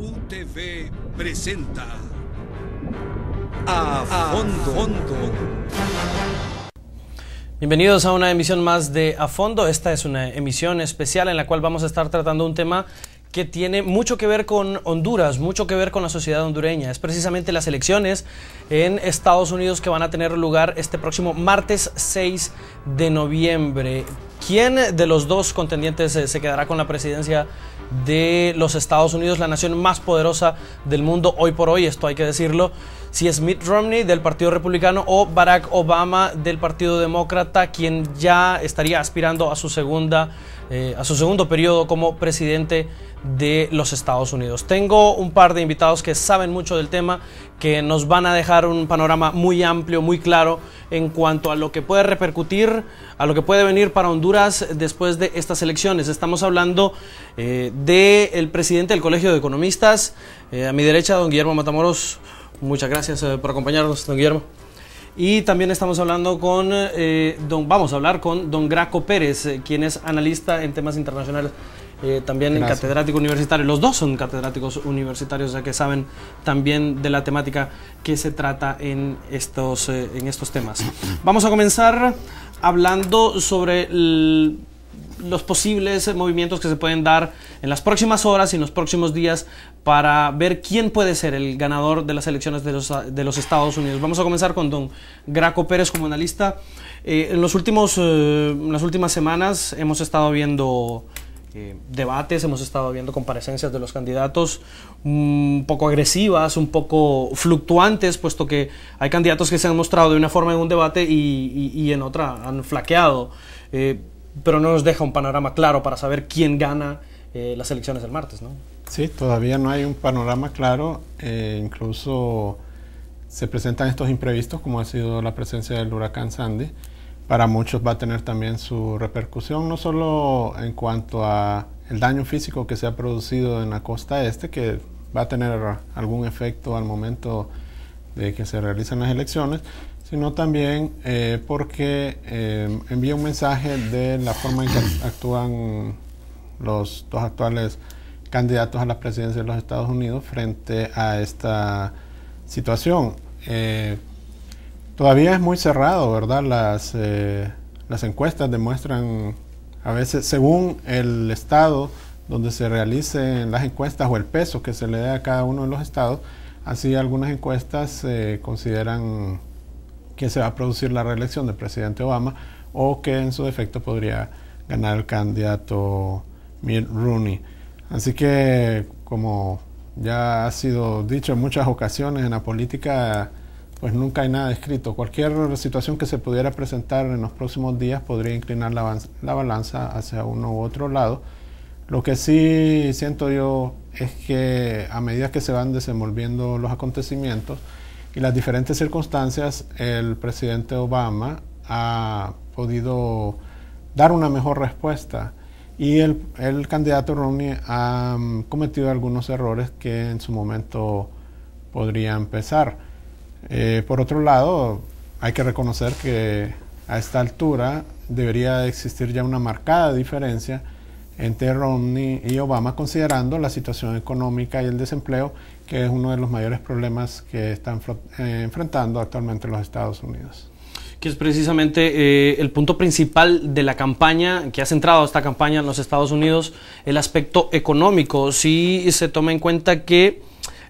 UTV presenta A Fondo. Bienvenidos a una emisión más de A Fondo. Esta es una emisión especial en la cual vamos a estar tratando un tema que tiene mucho que ver con Honduras, mucho que ver con la sociedad hondureña. Es precisamente las elecciones en Estados Unidos que van a tener lugar este próximo martes 6 de noviembre. ¿Quién de los dos contendientes eh, se quedará con la presidencia de los Estados Unidos, la nación más poderosa del mundo hoy por hoy, esto hay que decirlo si es Mitt Romney del Partido Republicano o Barack Obama del Partido Demócrata, quien ya estaría aspirando a su segunda, eh, a su segundo periodo como presidente de los Estados Unidos. Tengo un par de invitados que saben mucho del tema, que nos van a dejar un panorama muy amplio, muy claro en cuanto a lo que puede repercutir, a lo que puede venir para Honduras después de estas elecciones. Estamos hablando eh, del presidente del Colegio de Economistas, eh, a mi derecha, don Guillermo Matamoros. Muchas gracias eh, por acompañarnos, don Guillermo. Y también estamos hablando con, eh, don, vamos a hablar con don Graco Pérez, eh, quien es analista en temas internacionales, también en catedrático universitario. Los dos son catedráticos universitarios, o sea que saben también de la temática que se trata en estos, en estos temas. Vamos a comenzar hablando sobre el, los posibles movimientos que se pueden dar en las próximas horas y en los próximos días para ver quién puede ser el ganador de las elecciones de los, de los Estados Unidos. Vamos a comenzar con don Graco Pérez como analista. Eh, en, los últimos, eh, las últimas semanas hemos estado viendo eh, debates, hemos estado viendo comparecencias de los candidatos mm, un poco agresivas, un poco fluctuantes, puesto que hay candidatos que se han mostrado de una forma en un debate y, y, en otra han flaqueado. Eh, pero no nos deja un panorama claro para saber quién gana eh, las elecciones del martes, ¿no? Sí, todavía no hay un panorama claro, eh, incluso se presentan estos imprevistos, como ha sido la presencia del huracán Sandy. Para muchos va a tener también su repercusión, no solo en cuanto a el daño físico que se ha producido en la costa este, que va a tener algún efecto al momento de que se realicen las elecciones, sino también eh, porque eh, envía un mensaje de la forma en que actúan los dos actuales candidatos a la presidencia de los Estados Unidos frente a esta situación. Eh, todavía es muy cerrado, ¿verdad? Las, las encuestas demuestran a veces, según el estado donde se realicen las encuestas o el peso que se le dé a cada uno de los estados, así algunas encuestas se consideran que se va a producir la reelección del presidente Obama o que en su defecto podría ganar el candidato Mitt Rooney. Así que, como ya ha sido dicho en muchas ocasiones en la política, pues nunca hay nada escrito. Cualquier situación que se pudiera presentar en los próximos días podría inclinar la, la balanza hacia uno u otro lado. Lo que sí siento yo es que a medida que se van desenvolviendo los acontecimientos, y las diferentes circunstancias, el presidente Obama ha podido dar una mejor respuesta. Y el, candidato Romney ha mm, cometido algunos errores que en su momento podrían empezar eh, por otro lado, hay que reconocer que a esta altura debería existir ya una marcada diferencia entre Romney y Obama, considerando la situación económica y el desempleo, que es uno de los mayores problemas que están eh, enfrentando actualmente los Estados Unidos. Que es precisamente eh, el punto principal de la campaña, que ha centrado esta campaña en los Estados Unidos, el aspecto económico. Si se toma en cuenta que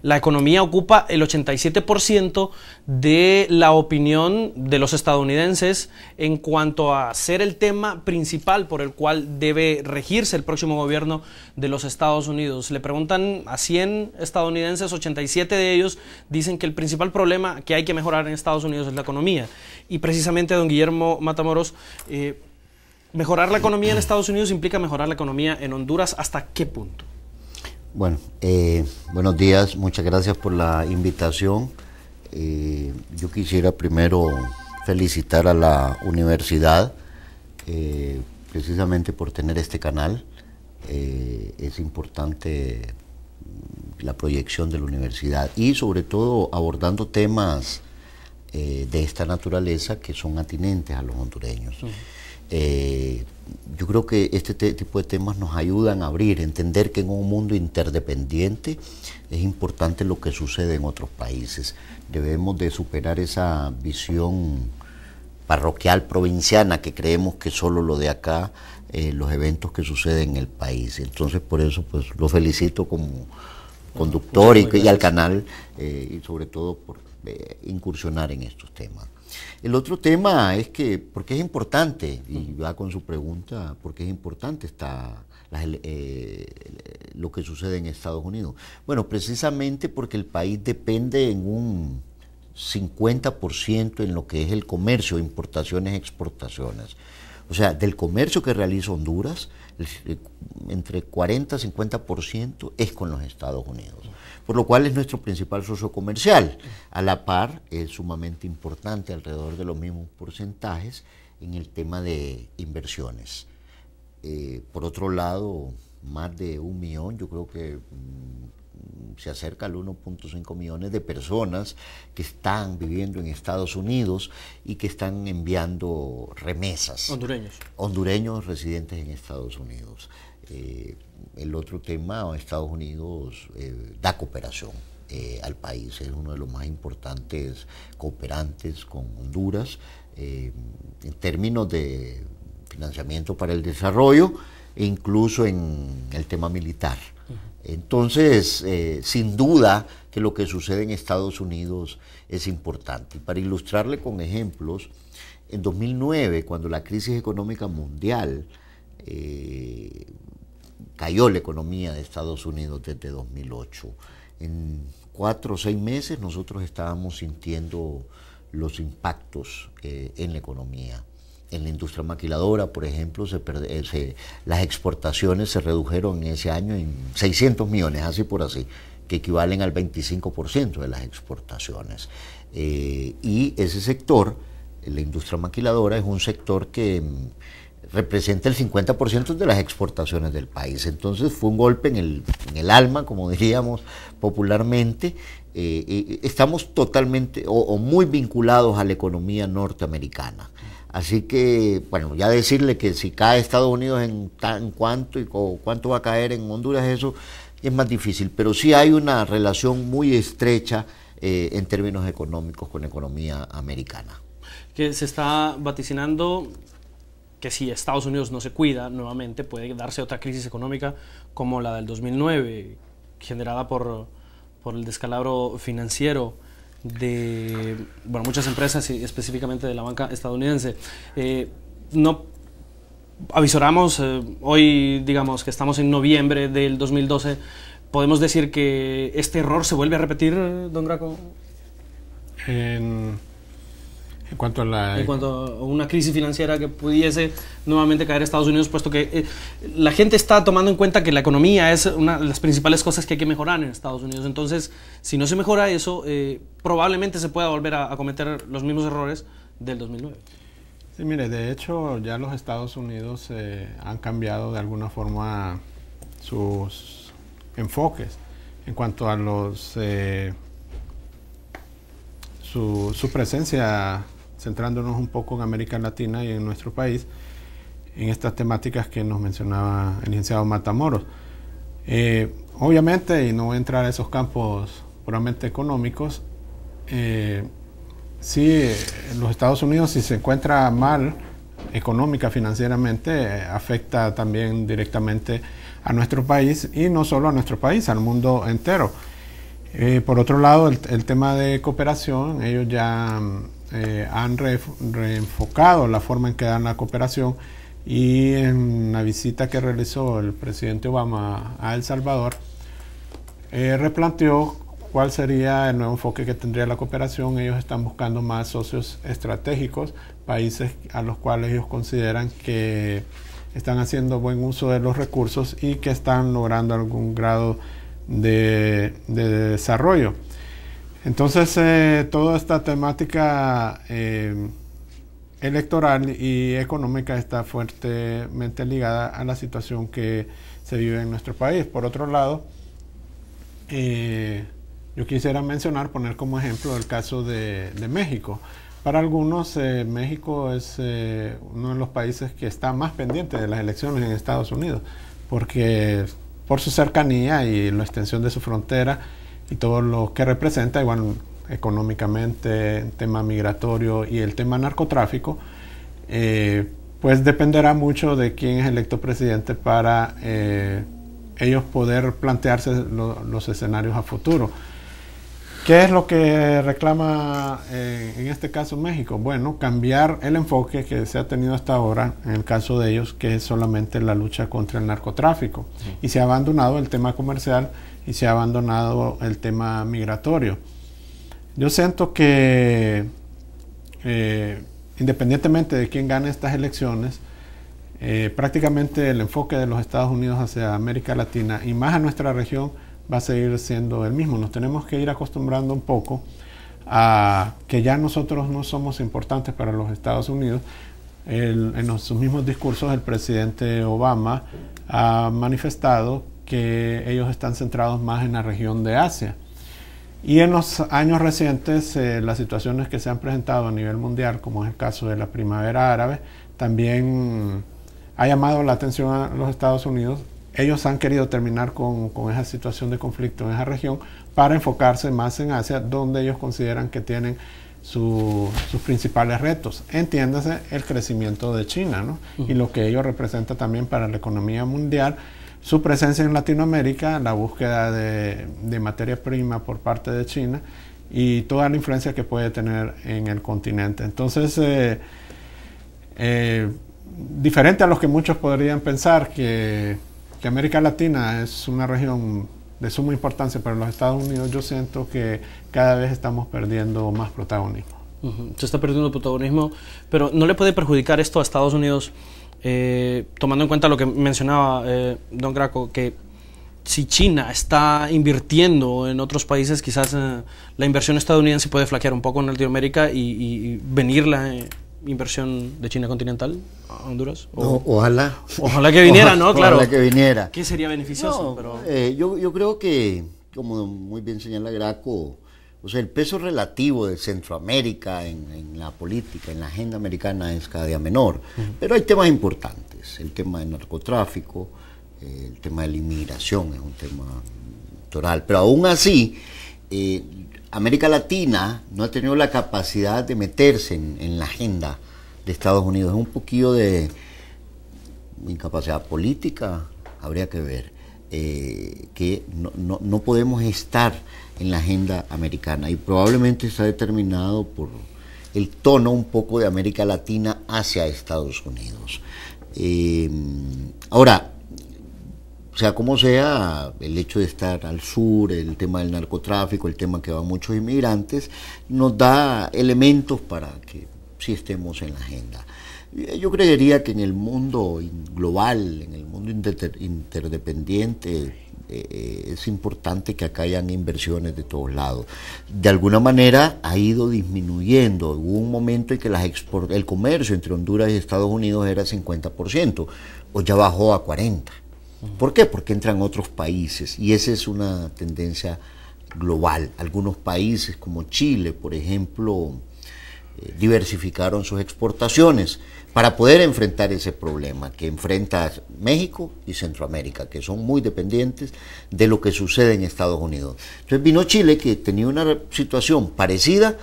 la economía ocupa el 87% de la opinión de los estadounidenses en cuanto a ser el tema principal por el cual debe regirse el próximo gobierno de los Estados Unidos. Le preguntan a 100 estadounidenses, 87 de ellos dicen que el principal problema que hay que mejorar en Estados Unidos es la economía. Y precisamente don Guillermo Matamoros... Eh, mejorar la economía en Estados Unidos implica mejorar la economía en Honduras. ¿Hasta qué punto? Bueno, eh, buenos días, muchas gracias por la invitación. Eh, yo quisiera primero felicitar a la universidad eh, precisamente por tener este canal. es importante la proyección de la universidad y sobre todo abordando temas de esta naturaleza que son atinentes a los hondureños yo creo que este tipo de temas nos ayudan a abrir, entender que en un mundo interdependiente es importante lo que sucede en otros países. Debemos de superar esa visión parroquial provinciana que creemos que solo lo de acá, eh, los eventos que suceden en el país. Entonces por eso pues lo felicito como conductor y, al canal eh, y sobre todo por eh, incursionar en estos temas. El otro tema es que, porque es importante, y va con su pregunta, porque es importante está eh, lo que sucede en Estados Unidos. Bueno, precisamente porque el país depende en un 50% en lo que es el comercio, importaciones, exportaciones. O sea, del comercio que realiza Honduras, entre 40 y 50% es con los Estados Unidos por lo cual es nuestro principal socio comercial. A la par, es sumamente importante, alrededor de los mismos porcentajes, en el tema de inversiones. Eh, por otro lado, más de un millón, yo creo que mm, se acerca al 1.5 millones de personas que están viviendo en Estados Unidos y que están enviando remesas. Hondureños. Hondureños residentes en Estados Unidos. Eh, el otro tema, Estados Unidos eh, da cooperación eh, al país, es uno de los más importantes cooperantes con Honduras eh, en términos de financiamiento para el desarrollo e incluso en el tema militar. Entonces, sin duda que lo que sucede en Estados Unidos es importante. para ilustrarle con ejemplos, en 2009, cuando la crisis económica mundial cayó la economía de Estados Unidos desde 2008. En cuatro o seis meses nosotros estábamos sintiendo los impactos eh, en la economía. En la industria maquiladora, por ejemplo, se eh, las exportaciones se redujeron en ese año en 600 millones, así por así, que equivalen al 25% de las exportaciones. Eh, y ese sector, la industria maquiladora, es un sector que representa el 50% de las exportaciones del país. Entonces fue un golpe en el, alma, como diríamos popularmente. Eh, eh, estamos totalmente o, muy vinculados a la economía norteamericana. Así que, bueno, ya decirle que si cae Estados Unidos en, tan, cuánto y cuánto va a caer en Honduras, eso es más difícil. Pero sí hay una relación muy estrecha eh, en términos económicos con la economía americana. Que se está vaticinando que si Estados Unidos no se cuida nuevamente puede darse otra crisis económica como la del 2009, generada por, por el descalabro financiero de bueno, muchas empresas y específicamente de la banca estadounidense. Eh, no avisoramos eh, hoy, digamos que estamos en noviembre del 2012, ¿podemos decir que este error se vuelve a repetir, don Graco? En cuanto a la... cuanto una crisis financiera que pudiese nuevamente caer a Estados Unidos, puesto que eh, la gente está tomando en cuenta que la economía es una de las principales cosas que hay que mejorar en Estados Unidos. Entonces, si no se mejora eso, eh, probablemente se pueda volver a, cometer los mismos errores del 2009. Sí, mire, de hecho ya los Estados Unidos eh, han cambiado de alguna forma sus enfoques en cuanto a los... Su, su presencia centrándonos un poco en América Latina y en nuestro país, en estas temáticas que nos mencionaba el licenciado Matamoros. Eh, obviamente, y no voy a entrar a esos campos puramente económicos, eh, si los Estados Unidos, si se encuentra mal económica, financieramente, eh, afecta también directamente a nuestro país y no solo a nuestro país, al mundo entero. por otro lado, el, tema de cooperación, ellos ya mm, eh, han reenfocado la forma en que dan la cooperación y en la visita que realizó el presidente Obama a El Salvador, eh, replanteó cuál sería el nuevo enfoque que tendría la cooperación. Ellos están buscando más socios estratégicos, países a los cuales ellos consideran que están haciendo buen uso de los recursos y que están logrando algún grado de desarrollo. Entonces, eh, toda esta temática eh, electoral y económica está fuertemente ligada a la situación que se vive en nuestro país. Por otro lado, eh, yo quisiera mencionar, poner como ejemplo el caso de, México. Para algunos, México es uno de los países que está más pendiente de las elecciones en Estados Unidos, porque por su cercanía y la extensión de su frontera, y todo lo que representa, igual económicamente, tema migratorio y el tema narcotráfico, eh, pues dependerá mucho de quién es electo presidente para eh, ellos poder plantearse los escenarios a futuro. ¿Qué es lo que reclama eh, en este caso México? Bueno, cambiar el enfoque que se ha tenido hasta ahora, en el caso de ellos, que es solamente la lucha contra el narcotráfico. Y se ha abandonado el tema comercial y se ha abandonado el tema migratorio. Yo siento que, eh, independientemente de quién gane estas elecciones, eh, prácticamente el enfoque de los Estados Unidos hacia América Latina y más a nuestra región, va a seguir siendo el mismo. Nos tenemos que ir acostumbrando un poco a que ya nosotros no somos importantes para los Estados Unidos. en sus mismos discursos el presidente Obama ha manifestado que ellos están centrados más en la región de Asia. Y en los años recientes, eh, las situaciones que se han presentado a nivel mundial, como es el caso de la primavera árabe, también ha llamado la atención a los Estados Unidos ellos han querido terminar con, esa situación de conflicto en esa región para enfocarse más en Asia, donde ellos consideran que tienen sus principales retos. Entiéndase el crecimiento de China ¿no? y lo que ello representa también para la economía mundial, su presencia en Latinoamérica, la búsqueda de, materia prima por parte de China y toda la influencia que puede tener en el continente. Entonces, eh, eh, diferente a lo que muchos podrían pensar que que América Latina es una región de suma importancia para los Estados Unidos, yo siento que cada vez estamos perdiendo más protagonismo. Se está perdiendo protagonismo, pero ¿no le puede perjudicar esto a Estados Unidos, eh, tomando en cuenta lo que mencionaba eh, Don Graco, que si China está invirtiendo en otros países, quizás eh, la inversión estadounidense puede flaquear un poco en Latinoamérica y, y venirla inversión de China continental a Honduras? ojalá. Ojalá que viniera, ¿no? Claro. Ojalá que viniera. ¿Qué sería beneficioso? pero... Eh, yo, creo que, como muy bien señala Graco, o sea, el peso relativo de Centroamérica en, la política, en la agenda americana es cada día menor. Pero hay temas importantes, el tema del narcotráfico, eh, el tema de la inmigración es un tema total. Pero aún así, eh, América Latina no ha tenido la capacidad de meterse en, la agenda de Estados Unidos. Es un poquillo de incapacidad política, habría que ver, eh, que no, podemos estar en la agenda americana y probablemente está determinado por el tono un poco de América Latina hacia Estados Unidos. Eh, ahora, sea como sea, el hecho de estar al sur, el tema del narcotráfico, el tema que a muchos inmigrantes, nos da elementos para que sí estemos en la agenda. Eh, yo creería que en el mundo global, en el mundo interdependiente, eh, eh, es importante que acá hayan inversiones de todos lados. De alguna manera ha ido disminuyendo. Hubo un momento en que las el comercio entre Honduras y Estados Unidos era 50%, o ya bajó a 40%. ¿Por qué? Porque entran otros países y esa es una tendencia global. Algunos países como Chile, por ejemplo, eh, diversificaron sus exportaciones para poder enfrentar ese problema que enfrenta México y Centroamérica, que son muy dependientes de lo que sucede en Estados Unidos. Entonces vino Chile que tenía una situación parecida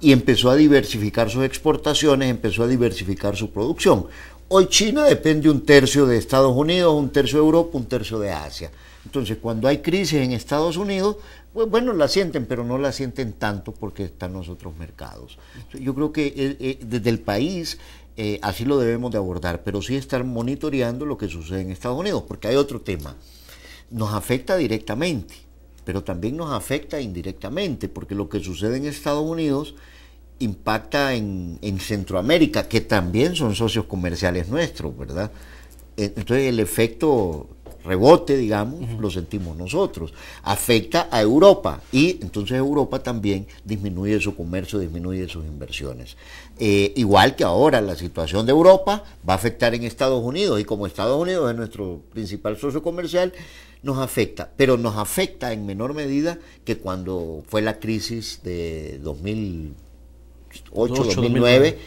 y empezó a diversificar sus exportaciones, empezó a diversificar su producción. Hoy China depende un tercio de Estados Unidos, un tercio de Europa, un tercio de Asia. Entonces, cuando hay crisis en Estados Unidos, pues bueno, la sienten, pero no la sienten tanto porque están los otros mercados. Yo creo que eh, eh, desde el país eh, así lo debemos de abordar, pero sí estar monitoreando lo que sucede en Estados Unidos, porque hay otro tema. Nos afecta directamente, pero también nos afecta indirectamente, porque lo que sucede en Estados Unidos impacta en, Centroamérica, que también son socios comerciales nuestros, ¿verdad? Entonces el efecto rebote, digamos, lo sentimos nosotros. Afecta a Europa y entonces Europa también disminuye su comercio, disminuye sus inversiones. Eh, igual que ahora la situación de Europa va a afectar en Estados Unidos y como Estados Unidos es nuestro principal socio comercial, nos afecta, pero nos afecta en menor medida que cuando fue la crisis de 2000 2008, 2009,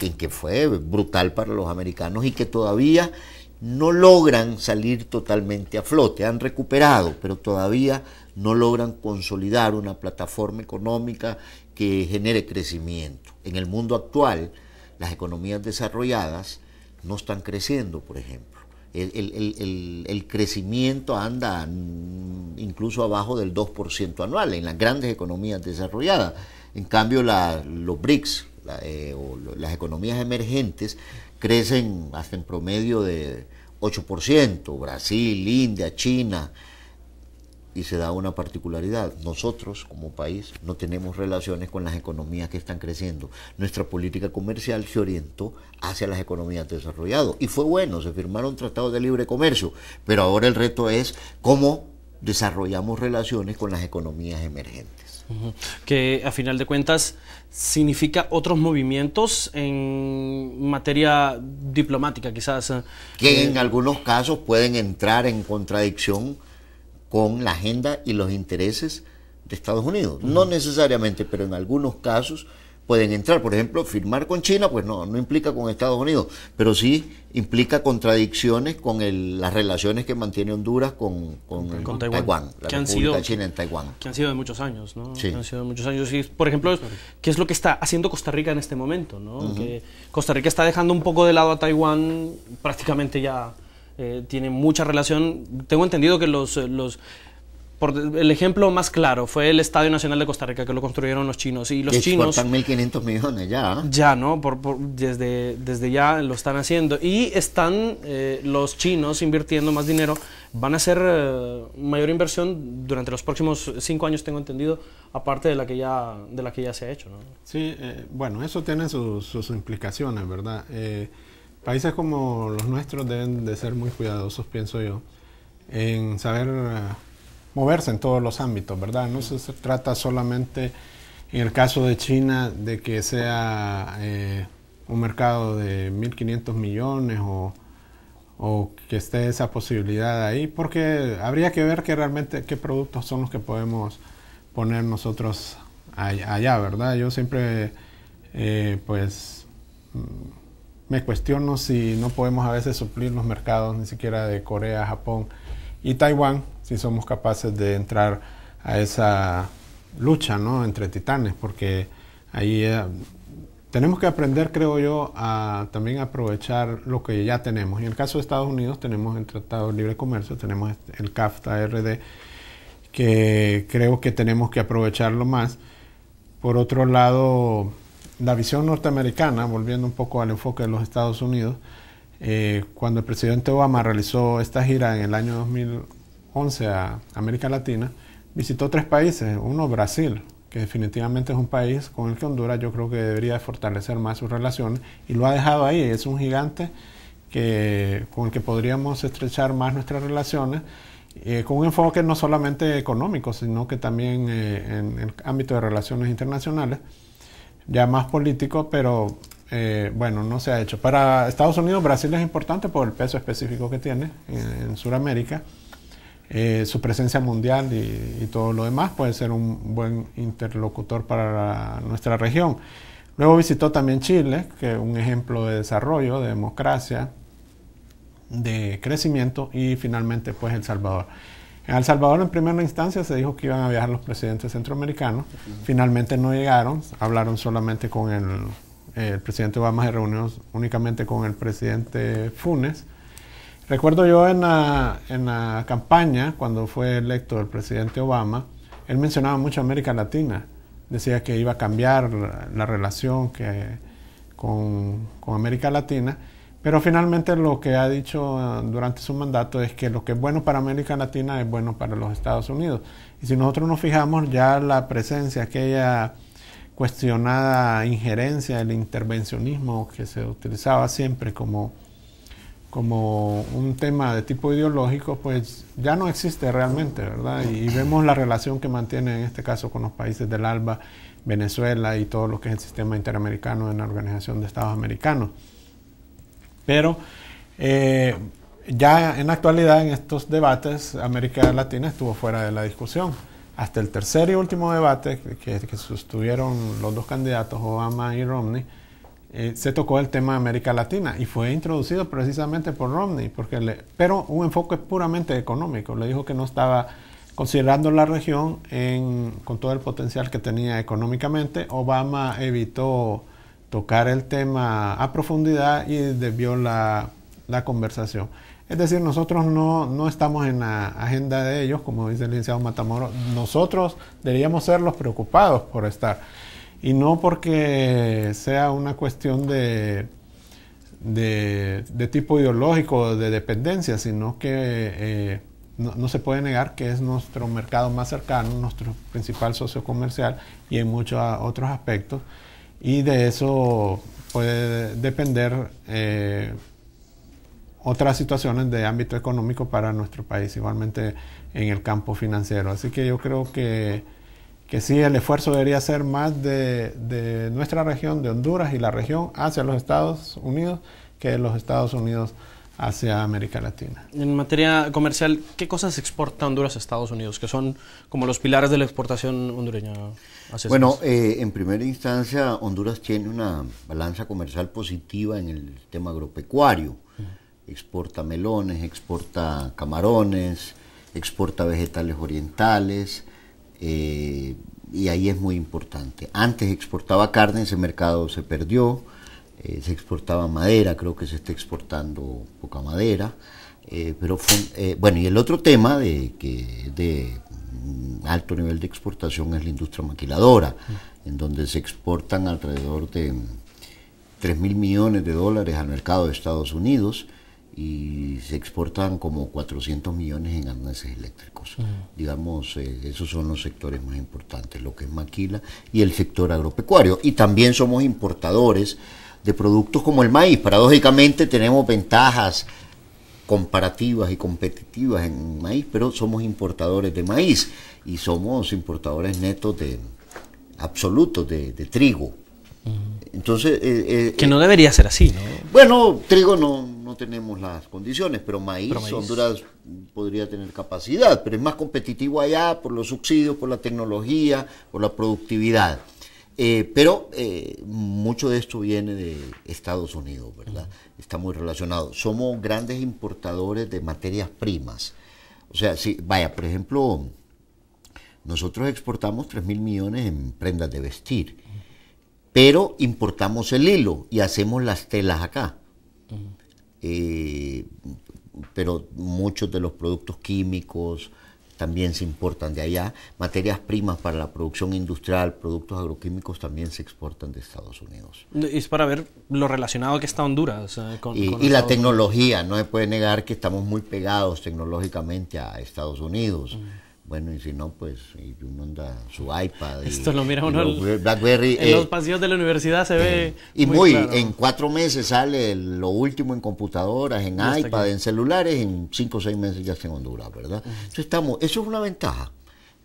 en que fue brutal para los americanos y que todavía no logran salir totalmente a flote, han recuperado, pero todavía no logran consolidar una plataforma económica que genere crecimiento. En el mundo actual, las economías desarrolladas no están creciendo, por ejemplo. el crecimiento anda incluso abajo del 2% anual en las grandes economías desarrolladas. En cambio, los BRICS eh, o las economías emergentes crecen hasta en promedio de 8%, Brasil, India, China, y se da una particularidad. Nosotros como país no tenemos relaciones con las economías que están creciendo. Nuestra política comercial se orientó hacia las economías desarrolladas y fue bueno, se firmaron tratados de libre comercio, pero ahora el reto es cómo desarrollamos relaciones con las economías emergentes. Que a final de cuentas significa otros movimientos en materia diplomática, quizás. Eh, que en eh, algunos casos pueden entrar en contradicción con la agenda y los intereses de Estados Unidos. No necesariamente, pero en algunos casos pueden entrar. Por ejemplo, firmar con China, pues no, no implica con Estados Unidos, pero sí implica contradicciones con las relaciones que mantiene Honduras con, Taiwán, que han sido, China en Taiwán. Que han sido de muchos años, ¿no? Sí. Han sido de muchos años. por ejemplo, ¿qué es lo que está haciendo Costa Rica en este momento? Costa Rica está dejando un poco de lado a Taiwán, prácticamente ya... Eh, tiene mucha relación. Tengo entendido que los eh, por el ejemplo más claro fue el Estadio Nacional de Costa Rica que lo construyeron los chinos y los que chinos 1.500 millones ya ¿eh? ya no por, desde desde ya lo están haciendo y están eh, los chinos invirtiendo más dinero van a hacer eh, mayor inversión durante los próximos cinco años tengo entendido aparte de la que ya de la que ya se ha hecho ¿no? sí bueno eso tiene sus implicaciones verdad países como los nuestros deben de ser muy cuidadosos pienso yo en saber moverse en todos los ámbitos, ¿verdad? No se trata solamente, en el caso de China, de que sea eh, un mercado de 1.500 millones o, que esté esa posibilidad ahí, porque habría que ver que realmente qué productos son los que podemos poner nosotros allá, ¿verdad? Yo siempre, eh, pues, mm, me cuestiono si no podemos a veces suplir los mercados ni siquiera de Corea, Japón y Taiwán si somos capaces de entrar a esa lucha ¿no? entre titanes, porque ahí eh, tenemos que aprender, creo yo, a también aprovechar lo que ya tenemos. en el caso de Estados Unidos tenemos el Tratado de Libre Comercio, tenemos el CAFTA-RD, que creo que tenemos que aprovecharlo más. Por otro lado, la visión norteamericana, volviendo un poco al enfoque de los Estados Unidos, eh, cuando el presidente Obama realizó esta gira en el año 2000, 2011 a América Latina, visitó tres países. Uno, Brasil, que definitivamente es un país con el que Honduras yo creo que debería fortalecer más sus relaciones y lo ha dejado ahí. Es un gigante con el que podríamos estrechar más nuestras relaciones. Eh, con un enfoque no solamente económico, sino que también eh, en el ámbito de relaciones internacionales, ya más político, pero eh, bueno, no se ha hecho. Para Estados Unidos, Brasil es importante por el peso específico que tiene en, en Sudamérica. Eh, su presencia mundial y, todo lo demás, puede ser un buen interlocutor para nuestra región. Luego visitó también Chile, que es un ejemplo de desarrollo, de democracia, de crecimiento y finalmente pues El Salvador. En El Salvador en primera instancia se dijo que iban a viajar los presidentes centroamericanos, finalmente no llegaron, hablaron solamente con el, el presidente Obama se reunió únicamente con el presidente Funes Recuerdo yo en la, campaña, cuando fue electo el presidente Obama, él mencionaba mucho América Latina. Decía que iba a cambiar la, relación que, con, con América Latina. Pero finalmente lo que ha dicho ah, durante su mandato es que lo que es bueno para América Latina es bueno para los Estados Unidos. Y si nosotros nos fijamos ya la presencia, aquella cuestionada injerencia, el intervencionismo que se utilizaba siempre como como un tema de tipo ideológico, pues ya no existe realmente, ¿verdad? Y, vemos la relación que mantiene en este caso con los países del ALBA, Venezuela y todo lo que es el sistema interamericano en la Organización de Estados Americanos. Pero eh, ya en la actualidad, en estos debates, América Latina estuvo fuera de la discusión. Hasta el tercer y último debate que, que sostuvieron los dos candidatos, Obama y Romney, eh, se tocó el tema de América Latina y fue introducido precisamente por Romney, porque pero un enfoque puramente económico. Le dijo que no estaba considerando la región con todo el potencial que tenía económicamente. Obama evitó tocar el tema a profundidad y desvió la, conversación. Es decir, nosotros no, no, estamos en la agenda de ellos, como dice el licenciado Matamoros. Nosotros deberíamos ser los preocupados por estar. Y no porque sea una cuestión de, de, tipo ideológico, de dependencia, sino que eh, no, se puede negar que es nuestro mercado más cercano, nuestro principal socio comercial y en muchos otros aspectos. Y de eso puede depender eh, otras situaciones de ámbito económico para nuestro país, igualmente en el campo financiero. Así que yo creo que que sí el esfuerzo debería ser más de, nuestra región, de Honduras y la región hacia los Estados Unidos que de los Estados Unidos hacia América Latina. En materia comercial, ¿qué cosas exporta Honduras a Estados Unidos, que son como los pilares de la exportación hondureña? Hacia bueno, eh, en primera instancia, Honduras tiene una balanza comercial positiva en el tema agropecuario. Exporta melones, exporta camarones, exporta vegetales orientales, eh, y ahí es muy importante. Antes exportaba carne, ese mercado se perdió, eh, se exportaba madera, creo que se está exportando poca madera, eh, pero bueno, y el otro tema de, que de mm, alto nivel de exportación es la industria maquiladora, en donde se exportan alrededor de 3 mil millones de dólares al mercado de Estados Unidos y se exportan como 400 millones en arneses eléctricos. Mm. Digamos, eh, esos son los sectores más importantes, lo que es maquila y el sector agropecuario. Y también somos importadores de productos como el maíz. Paradójicamente tenemos ventajas comparativas y competitivas en maíz, pero somos importadores de maíz y somos importadores netos de absolutos de, trigo. Entonces, eh, eh, que no debería ser así, ¿no? Bueno, trigo no no tenemos las condiciones, pero maíz, Honduras podría tener capacidad, pero es más competitivo allá por los subsidios, por la tecnología, por la productividad. Eh, pero eh, mucho de esto viene de Estados Unidos, ¿verdad? Está muy relacionado. Somos grandes importadores de materias primas. O sea, si, vaya, por ejemplo, nosotros exportamos 3 mil millones en prendas de vestir, pero importamos el hilo y hacemos las telas acá eh, pero muchos de los productos químicos también se importan de allá, materias primas para la producción industrial, productos agroquímicos también se exportan de Estados Unidos. Es para ver lo relacionado que está Honduras. Eh, con, y, y la tecnología, no se puede negar que estamos muy pegados tecnológicamente a Estados Unidos. Mm. Bueno, y si no, pues y uno anda su iPad. Esto lo mira uno en los eh, pasillos de la universidad se ve. y muy, en cuatro meses sale lo último en computadoras, en iPad, en celulares, en cinco o seis meses ya está en Honduras, ¿verdad? Entonces estamos, eso es una ventaja.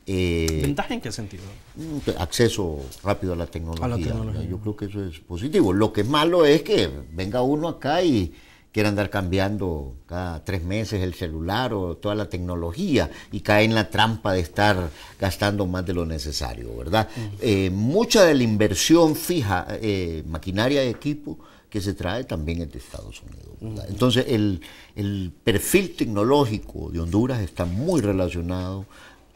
Eh, ¿Ventaja en qué sentido? Mm, pues, acceso rápido a la tecnología. A la tecnología. Yo creo que eso es positivo. Lo que es malo es que venga uno acá y quiere andar cambiando cada tres meses el celular o toda la tecnología y cae en la trampa de estar gastando más de lo necesario, ¿verdad? Eh, mucha de la inversión fija, eh, maquinaria y equipo que se trae también es de Estados Unidos. Entonces el, el perfil tecnológico de Honduras está muy relacionado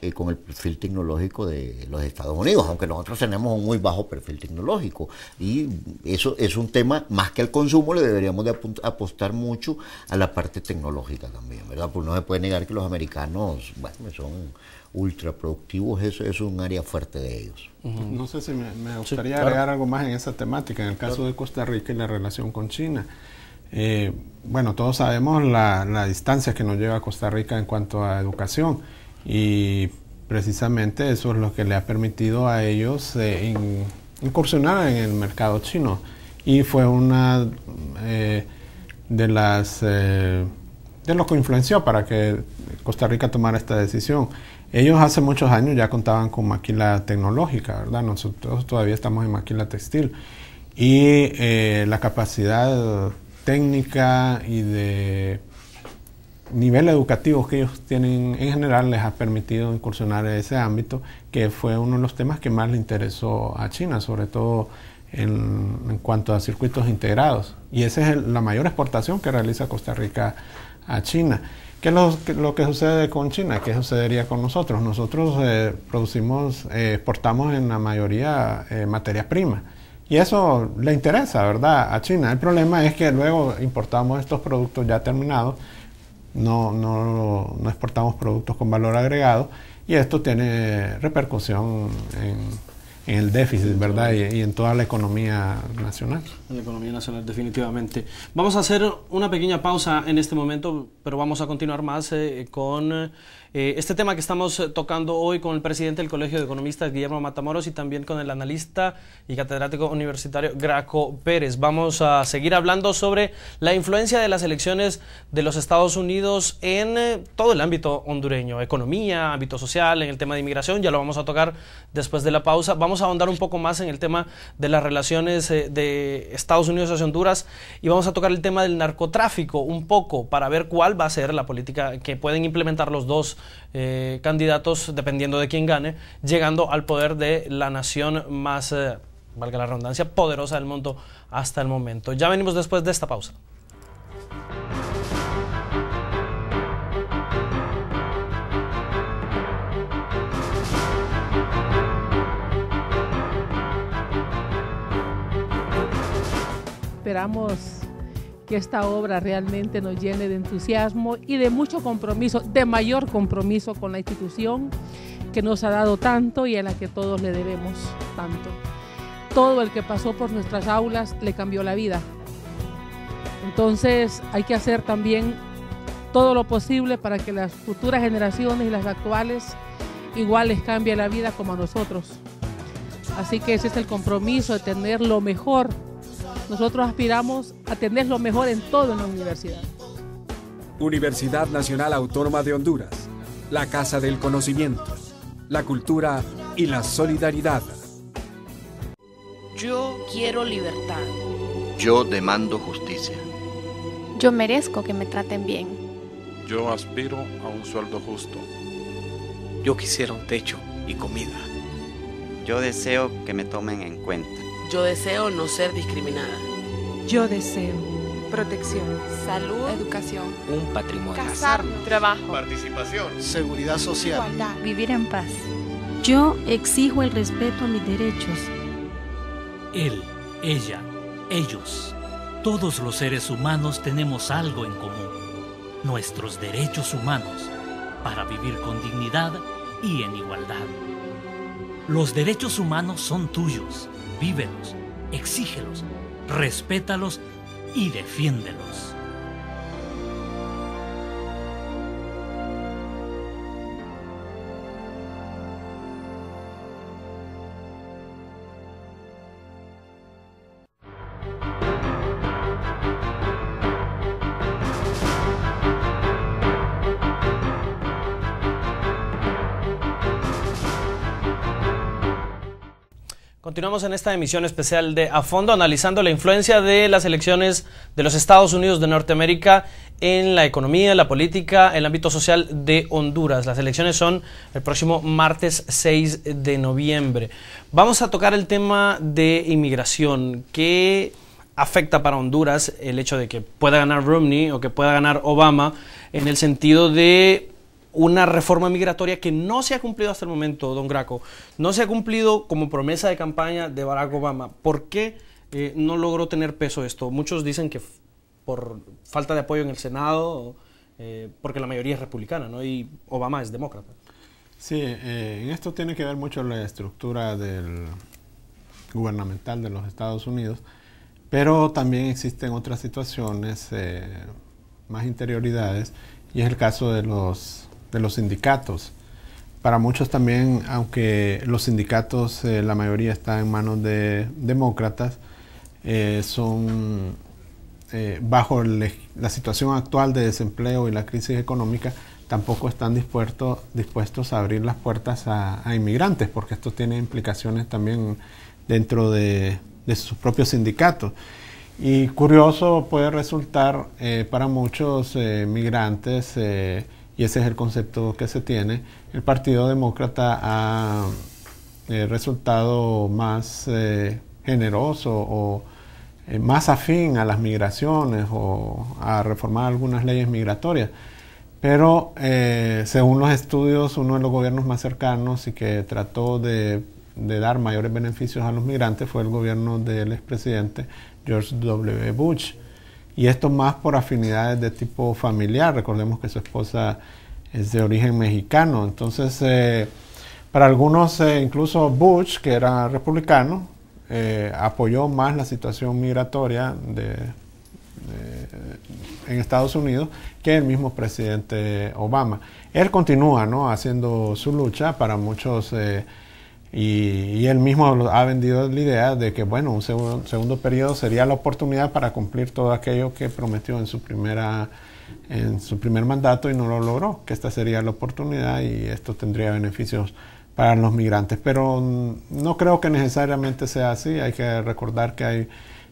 eh, con el perfil tecnológico de los Estados Unidos, aunque nosotros tenemos un muy bajo perfil tecnológico. Y eso es un tema, más que el consumo, le deberíamos de apostar mucho a la parte tecnológica también, ¿verdad? Pues no se puede negar que los americanos, bueno, son ultra productivos, eso es un área fuerte de ellos. No sé si me, gustaría agregar algo más en esa temática, en el caso de Costa Rica y la relación con China. Eh, bueno, todos sabemos la, distancia que nos lleva Costa Rica en cuanto a educación y precisamente eso es lo que le ha permitido a ellos eh, incursionar en el mercado chino. Y fue una eh, de las eh, de lo que influenció para que Costa Rica tomara esta decisión. Ellos hace muchos años ya contaban con maquila tecnológica, ¿verdad? Nosotros todavía estamos en maquila textil. Y la capacidad técnica y de nivel educativo que ellos tienen en general les ha permitido incursionar en ese ámbito, que fue uno de los temas que más le interesó a China, sobre todo en, en cuanto a circuitos integrados. Y esa es la mayor exportación que realiza Costa Rica a China. ¿Qué es lo, lo que sucede con China? ¿Qué sucedería con nosotros? Nosotros eh, producimos, eh, exportamos en la mayoría eh, materia materias primas. Y eso le interesa, ¿verdad?, a China. El problema es que luego importamos estos productos ya terminados no, no, exportamos productos con valor agregado y esto tiene repercusión en, el déficit, ¿verdad? Y, en toda la economía nacional. En la economía nacional, definitivamente. Vamos a hacer una pequeña pausa en este momento, pero vamos a continuar más eh, con eh, eh, este tema que estamos eh, tocando hoy con el presidente del Colegio de Economistas, Guillermo Matamoros, y también con el analista y catedrático universitario Graco Pérez. Vamos a seguir hablando sobre la influencia de las elecciones de los Estados Unidos en eh, todo el ámbito hondureño, economía, ámbito social, en el tema de inmigración, ya lo vamos a tocar después de la pausa. Vamos a ahondar un poco más en el tema de las relaciones de Estados Unidos hacia Honduras y vamos a tocar el tema del narcotráfico un poco para ver cuál va a ser la política que pueden implementar los dos eh, candidatos, dependiendo de quién gane, llegando al poder de la nación más, eh, valga la redundancia, poderosa del mundo hasta el momento. Ya venimos después de esta pausa. Esperamos que esta obra realmente nos llene de entusiasmo y de mucho compromiso, de mayor compromiso con la institución que nos ha dado tanto y a la que todos le debemos tanto. Todo el que pasó por nuestras aulas le cambió la vida. Entonces hay que hacer también todo lo posible para que las futuras generaciones y las actuales iguales les cambie la vida como a nosotros. Así que ese es el compromiso de tener lo mejor nosotros aspiramos a tener lo mejor en toda en la universidad. Universidad Nacional Autónoma de Honduras, la Casa del Conocimiento, la Cultura y la Solidaridad. Yo quiero libertad. Yo demando justicia. Yo merezco que me traten bien. Yo aspiro a un sueldo justo. Yo quisiera un techo y comida. Yo deseo que me tomen en cuenta. Yo deseo no ser discriminada. Yo deseo protección, salud, educación, un patrimonio, casarnos, trabajo, participación, seguridad social, vivir en paz. Yo exijo el respeto a mis derechos. Él, ella, ellos, todos los seres humanos tenemos algo en común, nuestros derechos humanos para vivir con dignidad y en igualdad. Los derechos humanos son tuyos vívelos, exígelos, respétalos y defiéndelos. Continuamos en esta emisión especial de A Fondo analizando la influencia de las elecciones de los Estados Unidos de Norteamérica en la economía, la política, el ámbito social de Honduras. Las elecciones son el próximo martes 6 de noviembre. Vamos a tocar el tema de inmigración. ¿Qué afecta para Honduras el hecho de que pueda ganar Romney o que pueda ganar Obama en el sentido de una reforma migratoria que no se ha cumplido hasta el momento, don Graco. No se ha cumplido como promesa de campaña de Barack Obama. ¿Por qué eh, no logró tener peso esto? Muchos dicen que por falta de apoyo en el Senado, eh, porque la mayoría es republicana, ¿no? Y Obama es demócrata. Sí, eh, en esto tiene que ver mucho la estructura del gubernamental de los Estados Unidos, pero también existen otras situaciones, más interioridades, y es el caso de los de los sindicatos. Para muchos también, aunque los sindicatos, eh, la mayoría está en manos de demócratas, eh, son eh, bajo la situación actual de desempleo y la crisis económica, tampoco están dispuestos, dispuestos a abrir las puertas a, inmigrantes, porque esto tiene implicaciones también dentro de, sus propios sindicatos. Y curioso puede resultar para muchos migrantes y ese es el concepto que se tiene, el Partido Demócrata ha eh, resultado más eh, generoso o eh, más afín a las migraciones o a reformar algunas leyes migratorias. Pero según los estudios, uno de los gobiernos más cercanos y que trató de, de dar mayores beneficios a los migrantes fue el gobierno del expresidente George W. Bush y esto más por afinidades de tipo familiar. Recordemos que su esposa es de origen mexicano. Entonces, eh, para algunos, eh, incluso Bush, que era republicano, eh, apoyó más la situación migratoria de, en Estados Unidos que el mismo presidente Obama. Él continúa ¿no? haciendo su lucha para muchos... Y, él mismo ha vendido la idea de que, bueno, un segundo, periodo sería la oportunidad para cumplir todo aquello que prometió en su, primera, en su primer mandato y no lo logró, que esta sería la oportunidad y esto tendría beneficios para los migrantes. Pero no creo que necesariamente sea así, hay que recordar que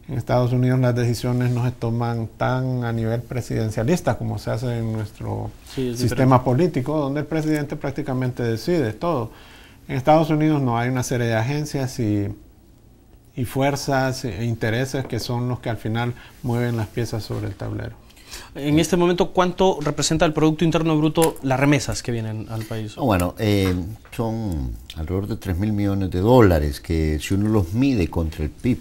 En Estados Unidos las decisiones no se toman tan a nivel presidencialista como se hace en nuestro sistema político, donde el presidente prácticamente decide todo. En Estados Unidos no hay una serie de agencias y, fuerzas e intereses que son los que al final mueven las piezas sobre el tablero. En este momento, ¿cuánto representa el Producto Interno Bruto las remesas que vienen al país? Bueno, eh, son alrededor de 3 mil millones de dólares que si uno los mide contra el PIB,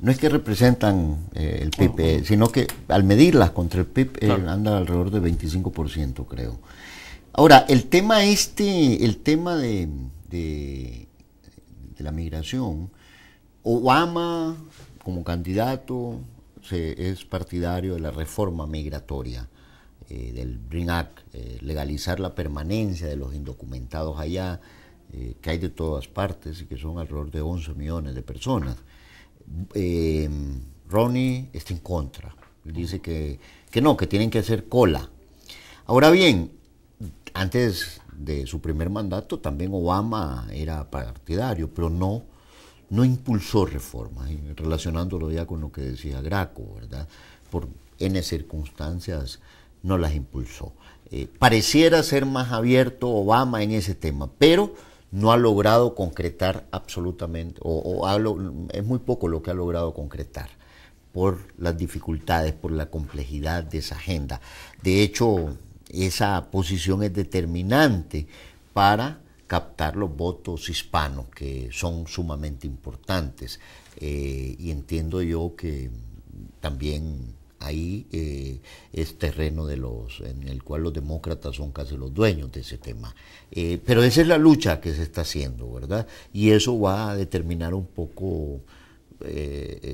no es que representan eh, el PIB, eh, sino que al medirlas contra el PIB anda alrededor de 25%, creo. Ahora, el tema este, el tema de, de, la migración. Obama, como candidato, es partidario de la reforma migratoria, eh, del Bring Act, eh, legalizar la permanencia de los indocumentados allá, eh, que hay de todas partes y que son alrededor de 11 millones de personas. Ronnie está en contra, dice que, que no, que tienen que hacer cola. Ahora bien, antes de su primer mandato, también Obama era partidario, pero no, no impulsó reformas, eh, relacionándolo ya con lo que decía Graco, ¿verdad? Por N circunstancias no las impulsó. Eh, pareciera ser más abierto Obama en ese tema, pero no ha logrado concretar absolutamente, o, es muy poco lo que ha logrado concretar por las dificultades, por la complejidad de esa agenda. De hecho, esa posición es determinante para captar los votos hispanos, que son sumamente importantes. Eh, y entiendo yo que también ahí eh, es terreno de los, en el cual los demócratas son casi los dueños de ese tema. Eh, pero esa es la lucha que se está haciendo, ¿verdad? Y eso va a determinar un poco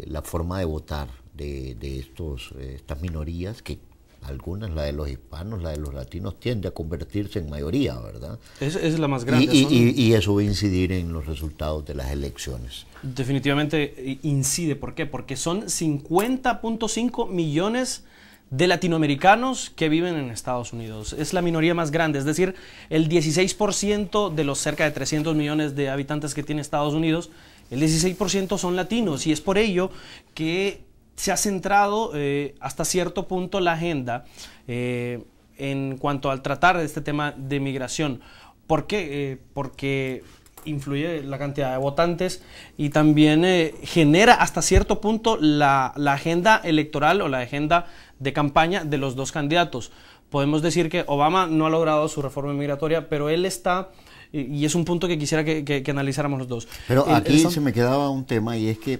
la forma de votar de, de estos, estas minorías que algunas, la de los hispanos, la de los latinos, tiende a convertirse en mayoría, ¿verdad? Es, la más grande. Y, y, eso va a incidir en los resultados de las elecciones. Definitivamente eh, incide, ¿por qué? Porque son 50.5 millones de latinoamericanos que viven en Estados Unidos. Es la minoría más grande, es decir, el 16% de los cerca de 300 millones de habitantes que tiene Estados Unidos, el 16% son latinos y es por ello que se ha centrado eh, hasta cierto punto la agenda eh, en cuanto al tratar de este tema de migración. ¿Por qué? Eh, porque influye la cantidad de votantes y también genera hasta cierto punto la, agenda electoral o la agenda de campaña de los dos candidatos. Podemos decir que Obama no ha logrado su reforma migratoria, pero él está y es un punto que quisiera que, analizáramos los dos. Pero aquí se me quedaba un tema y es que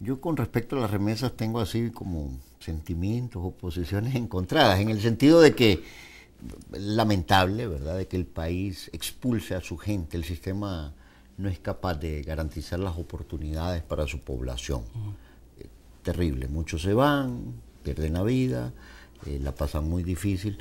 yo con respecto a las remesas tengo así como sentimientos o posiciones encontradas, en el sentido de que lamentable, ¿verdad?, de que el país expulse a su gente, el sistema no es capaz de garantizar las oportunidades para su población. Eh, terrible, muchos se van, pierden la vida, eh, la pasan muy difícil,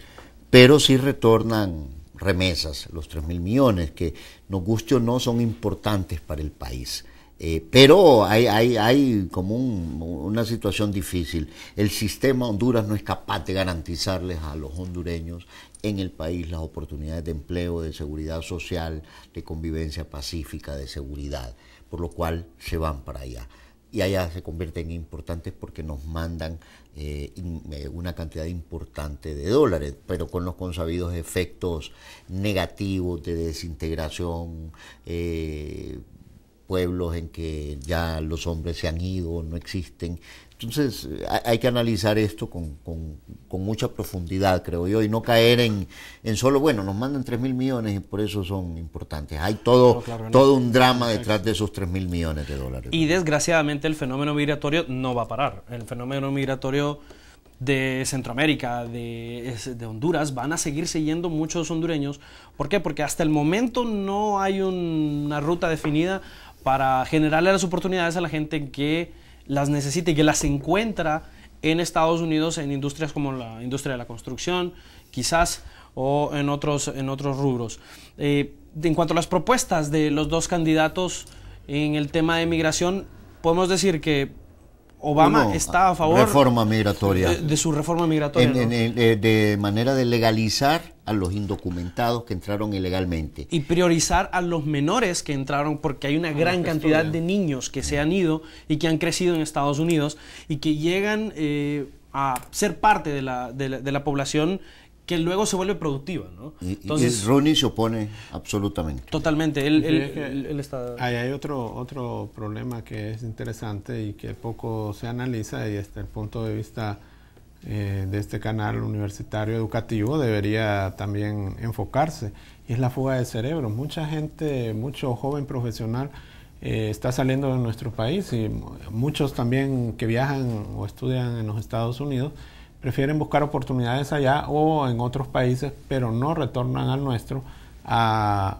pero sí retornan remesas, los 3 mil millones, que nos guste o no son importantes para el país. Eh, pero hay, hay, como una situación difícil. El sistema Honduras no es capaz de garantizarles a los hondureños en el país las oportunidades de empleo, de seguridad social, de convivencia pacífica, de seguridad, por lo cual se van para allá. Y allá se convierten en importantes porque nos mandan eh, eh, una cantidad importante de dólares, pero con los consabidos efectos negativos de desintegración pueblos en que ya los hombres se han ido, no existen. Entonces hay que analizar esto con, mucha profundidad, creo yo, y no caer en, en solo, bueno, nos mandan 3 mil millones y por eso son importantes. Hay todo, todo un drama detrás de esos 3 mil millones de dólares. Y desgraciadamente el fenómeno migratorio no va a parar. El fenómeno migratorio de Centroamérica, de, Honduras, van a seguir siguiendo muchos hondureños. ¿Por qué? Porque hasta el momento no hay una ruta definida para generarle las oportunidades a la gente que las necesita y que las encuentra en Estados Unidos en industrias como la industria de la construcción, quizás, o en otros, en otros rubros. Eh, en cuanto a las propuestas de los dos candidatos en el tema de migración, podemos decir que Obama está a favor reforma migratoria. De, su reforma migratoria. Eh, de manera de legalizar a los indocumentados que entraron ilegalmente. Y priorizar a los menores que entraron, porque hay una ah, gran cantidad de niños que se mm. han ido y que han crecido en Estados Unidos y que llegan eh, a ser parte de la, población que luego se vuelve productiva, ¿no? Entonces, Ronnie se opone absolutamente. Totalmente, él, hay otro, otro problema que es interesante y que poco se analiza y desde el punto de vista eh, de este canal universitario educativo debería también enfocarse y es la fuga de cerebro. Mucha gente, mucho joven profesional eh, está saliendo de nuestro país y muchos también que viajan o estudian en los Estados Unidos prefieren buscar oportunidades allá o en otros países, pero no retornan al nuestro a,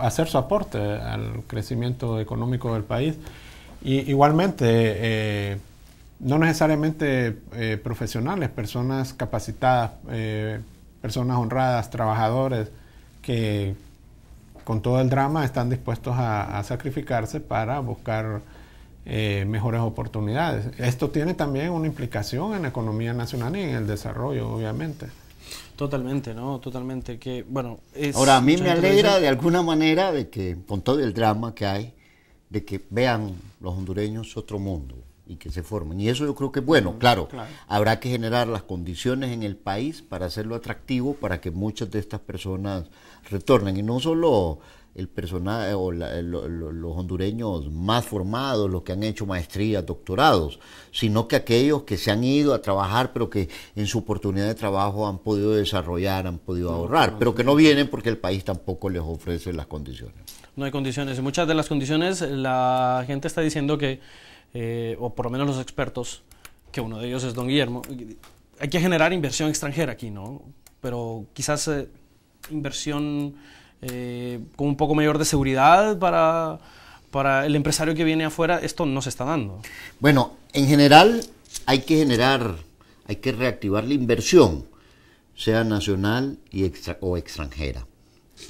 hacer su aporte al crecimiento económico del país. Y igualmente, eh, no necesariamente eh, profesionales, personas capacitadas, eh, personas honradas, trabajadores, que con todo el drama están dispuestos a, sacrificarse para buscar eh, mejores oportunidades. Esto tiene también una implicación en la economía nacional y en el desarrollo, obviamente. Totalmente, ¿no? Totalmente. Que, bueno, Ahora, a mí me alegra de alguna manera de que, con todo el drama que hay, de que vean los hondureños otro mundo y que se formen. Y eso yo creo que es bueno, claro, habrá que generar las condiciones en el país para hacerlo atractivo, para que muchas de estas personas retornen. Y no solo el personal o los hondureños más formados, los que han hecho maestrías, doctorados, sino que aquellos que se han ido a trabajar, pero que en su oportunidad de trabajo han podido desarrollar, han podido ahorrar, pero que no vienen porque el país tampoco les ofrece las condiciones. No hay condiciones. En muchas de las condiciones la gente está diciendo que eh, o por lo menos los expertos, que uno de ellos es don Guillermo, hay que generar inversión extranjera aquí, ¿no? Pero quizás eh, inversión eh, con un poco mayor de seguridad para, el empresario que viene afuera, esto no se está dando. Bueno, en general hay que generar, hay que reactivar la inversión, sea nacional y o extranjera.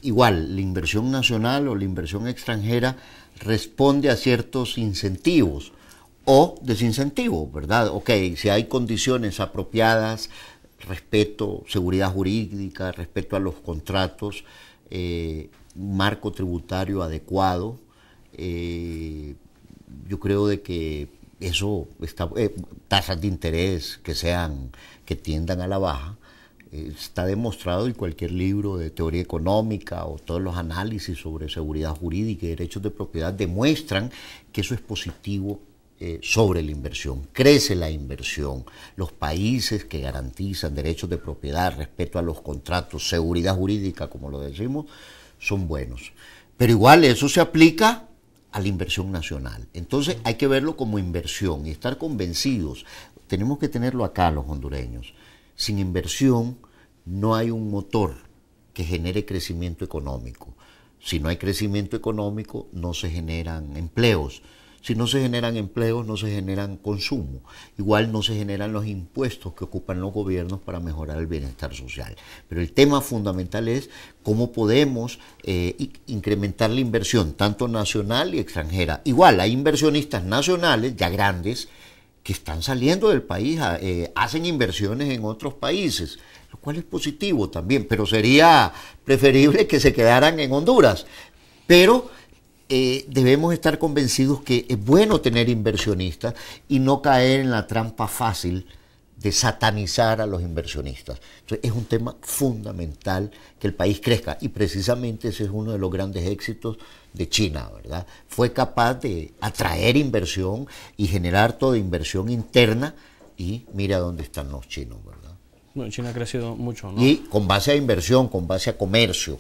Igual, la inversión nacional o la inversión extranjera responde a ciertos incentivos o desincentivo, ¿verdad? Ok, si hay condiciones apropiadas, respeto, seguridad jurídica, respeto a los contratos, eh, marco tributario adecuado, eh, yo creo de que eso está, eh, tasas de interés que sean, que tiendan a la baja, está demostrado y cualquier libro de teoría económica o todos los análisis sobre seguridad jurídica y derechos de propiedad demuestran que eso es positivo eh, sobre la inversión, crece la inversión, los países que garantizan derechos de propiedad, respeto a los contratos, seguridad jurídica, como lo decimos, son buenos. Pero igual eso se aplica a la inversión nacional. Entonces hay que verlo como inversión y estar convencidos. Tenemos que tenerlo acá los hondureños. Sin inversión no hay un motor que genere crecimiento económico. Si no hay crecimiento económico no se generan empleos. Si no se generan empleos, no se generan consumo. Igual no se generan los impuestos que ocupan los gobiernos para mejorar el bienestar social. Pero el tema fundamental es cómo podemos eh, incrementar la inversión, tanto nacional y extranjera. Igual, hay inversionistas nacionales ya grandes que están saliendo del país, eh, hacen inversiones en otros países, lo cual es positivo también, pero sería preferible que se quedaran en Honduras. Pero eh, debemos estar convencidos que es bueno tener inversionistas y no caer en la trampa fácil de satanizar a los inversionistas. Entonces, es un tema fundamental que el país crezca y precisamente ese es uno de los grandes éxitos de China, ¿verdad? Fue capaz de atraer inversión y generar toda inversión interna y mira dónde están los chinos, ¿verdad? Bueno, China ha crecido mucho, ¿no? Y con base a inversión, con base a comercio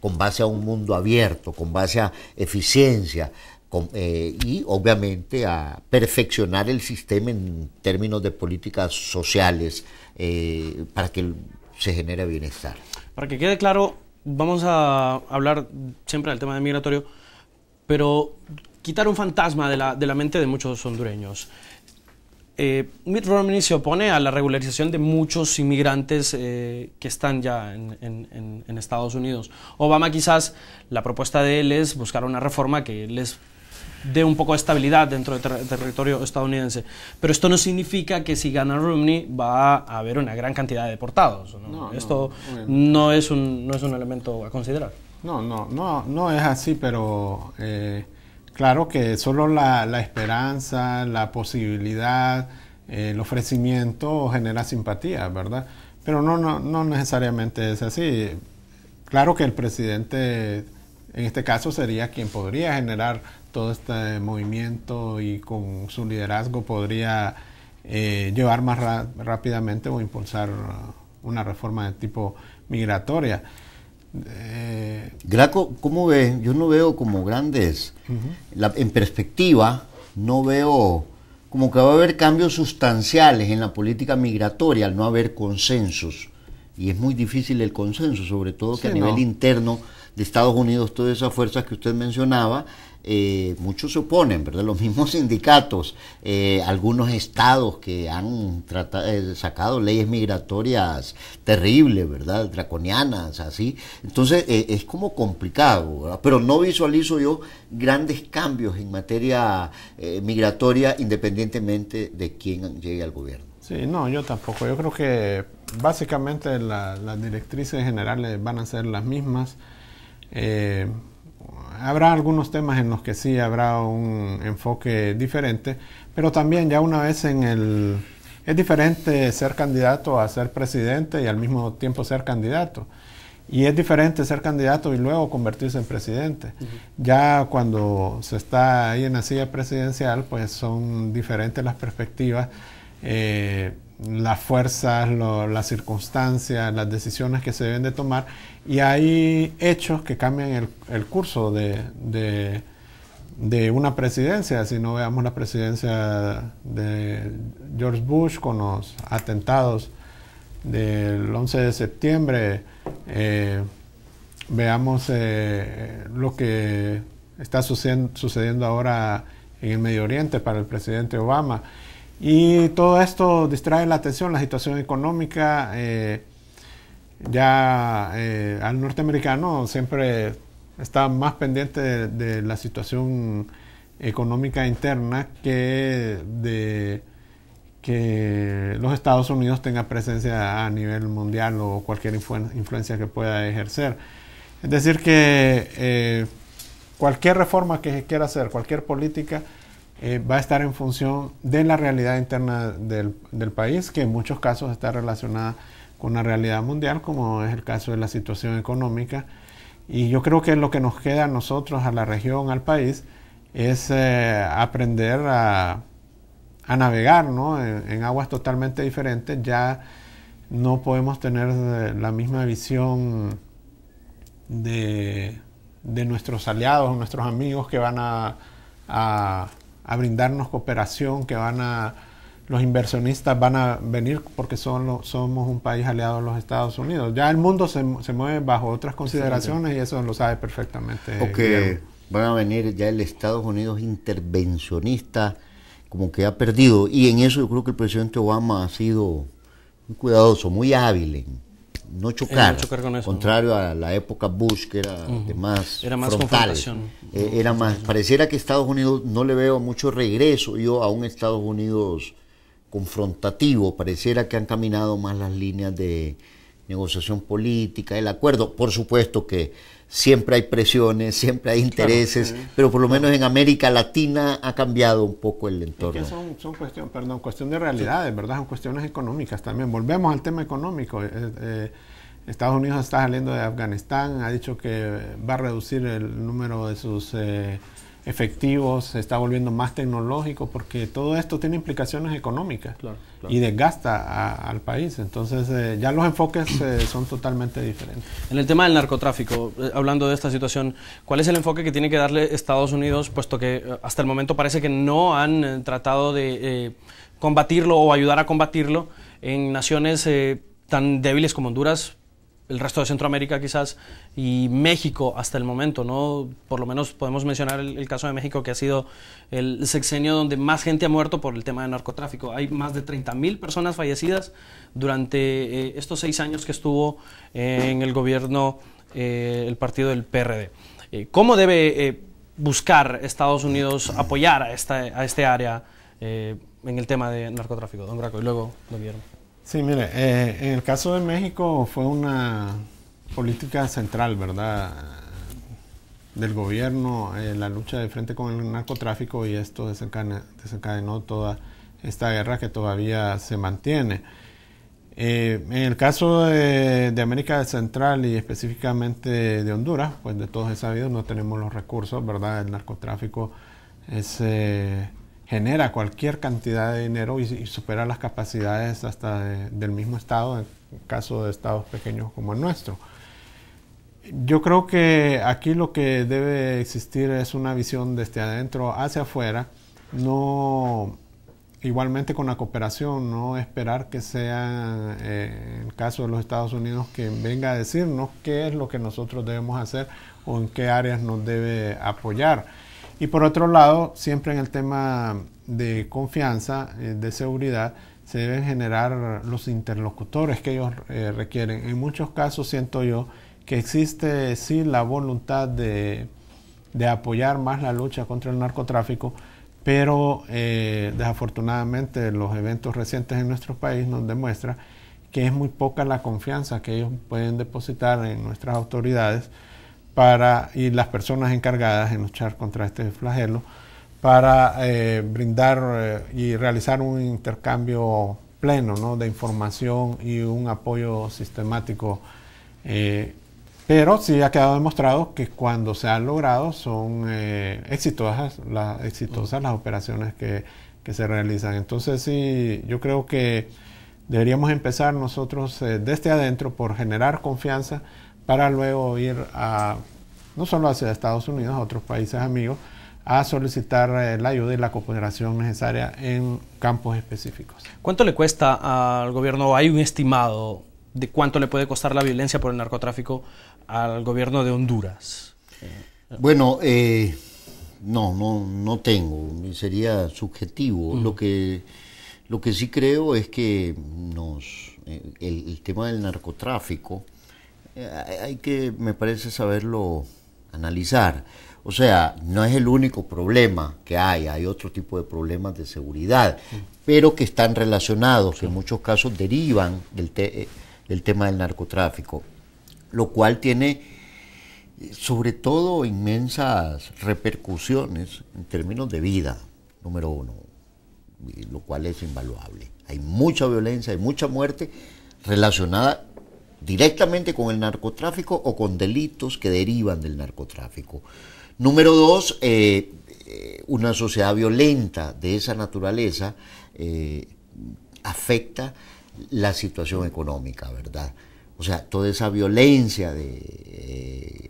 con base a un mundo abierto, con base a eficiencia, eh, y obviamente a perfeccionar el sistema en términos de políticas sociales eh, para que se genere bienestar. Para que quede claro, vamos a hablar siempre del tema de migratorio, pero quitar un fantasma de la, de la mente de muchos hondureños. Eh, Mitt Romney se opone a la regularización de muchos inmigrantes eh, que están ya en, Estados Unidos. Obama quizás la propuesta de él es buscar una reforma que les dé un poco de estabilidad dentro del territorio estadounidense. Pero esto no significa que si gana Romney va a haber una gran cantidad de deportados. esto no es, un, no es, un, elemento a considerar. No, no, no, no es así, pero... Eh, Claro que solo la, esperanza, la posibilidad, el ofrecimiento genera simpatía, ¿verdad? Pero no, necesariamente es así. Claro que el presidente en este caso sería quien podría generar todo este movimiento y con su liderazgo podría eh, llevar más rápidamente o impulsar una reforma de tipo migratoria. Eh, Graco, ¿cómo ves? Yo no veo como grandes. en perspectiva, no veo como que va a haber cambios sustanciales en la política migratoria al no haber consensos. Y es muy difícil el consenso, sobre todo que a nivel interno de Estados Unidos, todas esas fuerzas que usted mencionaba, eh, muchos suponen, ¿verdad? Los mismos sindicatos, eh, algunos estados que han tratado, eh, sacado leyes migratorias terribles, ¿verdad? Draconianas, así. Entonces es como complicado, Pero no visualizo yo grandes cambios en materia migratoria independientemente de quién llegue al gobierno. Sí, no, yo tampoco. Yo creo que básicamente las directrices generales van a ser las mismas habrá algunos temas en los que sí habrá un enfoque diferente, pero también ya una vez en el... Es diferente ser candidato a ser presidente y al mismo tiempo ser candidato. Y es diferente ser candidato y luego convertirse en presidente. Ya cuando se está ahí en la silla presidencial, pues son diferentes las perspectivas. Eh, las fuerzas, las circunstancias, las decisiones que se deben de tomar y hay hechos que cambian el, curso de, una presidencia. Si no veamos la presidencia de George Bush con los atentados del 11 de septiembre, eh, veamos eh, lo que está sucediendo ahora en el Medio Oriente para el presidente Obama. Y todo esto distrae la atención, la situación económica. Eh, ya eh, al norteamericano siempre está más pendiente de, la situación económica interna que de que los Estados Unidos tenga presencia a nivel mundial o cualquier influencia que pueda ejercer. Es decir, que eh, cualquier reforma que se quiera hacer, cualquier política, eh, va a estar en función de la realidad interna del, país, que en muchos casos está relacionada con la realidad mundial, como es el caso de la situación económica. Y yo creo que lo que nos queda a nosotros, a la región, al país, es eh, aprender a, navegar ¿no? en, aguas totalmente diferentes. Ya no podemos tener eh, la misma visión de, nuestros aliados, nuestros amigos que van a a brindarnos cooperación, que van a, los inversionistas van a venir porque somos un país aliado de los Estados Unidos. Ya el mundo se, mueve bajo otras consideraciones y eso lo sabe perfectamente. O que van a venir ya el Estados Unidos intervencionista, como que ha perdido. Y en eso yo creo que el presidente Obama ha sido muy cuidadoso, muy hábil en eh, no chocar, contrario a la época Bush que era de más era eh, era más pareciera que Estados Unidos no le veo mucho regreso yo a un Estados Unidos confrontativo pareciera que han caminado más las líneas de negociación política el acuerdo por supuesto que siempre hay presiones, siempre hay intereses, pero por lo menos en América Latina ha cambiado un poco el entorno. Es que son, son cuestión, perdón, cuestión de realidades, ¿verdad? Son cuestiones económicas también. Volvemos al tema económico. Eh, eh, Estados Unidos está saliendo de Afganistán, ha dicho que va a reducir el número de sus eh, efectivos, se está volviendo más tecnológico, porque todo esto tiene implicaciones económicas y desgasta al país. Entonces eh, ya los enfoques eh, son totalmente diferentes. En el tema del narcotráfico, eh, hablando de esta situación, ¿cuál es el enfoque que tiene que darle Estados Unidos, puesto que hasta el momento parece que no han tratado de combatirlo o ayudar a combatirlo en naciones tan débiles como Honduras, el resto de Centroamérica quizás y México hasta el momento, ¿no? Por lo menos podemos mencionar el, caso de México que ha sido el sexenio donde más gente ha muerto por el tema de narcotráfico. Hay más de mil personas fallecidas durante eh, estos seis años que estuvo eh, en el gobierno eh, el partido del PRD. ¿Cómo debe buscar Estados Unidos apoyar a, esta, a este área en el tema de narcotráfico, don Graco? Y luego, don Sí, mire, eh, en el caso de México fue una política central, ¿verdad? Del gobierno, eh, la lucha de frente con el narcotráfico y esto desencadenó, toda esta guerra que todavía se mantiene. Eh, en el caso de, América Central y específicamente de Honduras, pues de todos es sabido, no tenemos los recursos, ¿verdad? El narcotráfico es genera cualquier cantidad de dinero y, supera las capacidades hasta del mismo Estado, en caso de estados pequeños como el nuestro. Yo creo que aquí lo que debe existir es una visión desde adentro hacia afuera, no igualmente con la cooperación, no esperar que sea en eh, el caso de los Estados Unidos que venga a decirnos qué es lo que nosotros debemos hacer o en qué áreas nos debe apoyar y por otro lado, siempre en el tema de confianza, eh, de seguridad, se deben generar los interlocutores que ellos eh, requieren. En muchos casos siento yo que existe sí la voluntad de, apoyar más la lucha contra el narcotráfico, pero eh, desafortunadamente los eventos recientes en nuestro país nos demuestran que es muy poca la confianza que ellos pueden depositar en nuestras autoridades para, y las personas encargadas en luchar contra este flagelo para eh, brindar eh, y realizar un intercambio pleno de información y un apoyo sistemático. Eh, pero sí ha quedado demostrado que cuando se ha logrado son exitosas, las, exitosas las operaciones que, que, se realizan. Entonces sí, yo creo que deberíamos empezar nosotros desde adentro por generar confianza para luego ir a, no solo hacia Estados Unidos, a otros países amigos, a solicitar eh, la ayuda y la cooperación necesaria en campos específicos. ¿Cuánto le cuesta al gobierno? ¿Hay un estimado de cuánto le puede costar la violencia por el narcotráfico al gobierno de Honduras? Eh, bueno, eh, no, no, no tengo. Sería subjetivo. Lo que lo que sí creo es que nos, el tema del narcotráfico eh, hay que, me parece, saberlo analizar. O sea, no es el único problema que hay, hay otro tipo de problemas de seguridad, pero que están relacionados, en muchos casos derivan del, eh, del tema del narcotráfico, lo cual tiene sobre todo inmensas repercusiones en términos de vida, número uno, lo cual es invaluable. Hay mucha violencia, hay mucha muerte relacionada directamente con el narcotráfico o con delitos que derivan del narcotráfico. Número dos, eh, eh, una sociedad violenta de esa naturaleza eh, afecta la situación económica, ¿verdad? O sea, toda esa violencia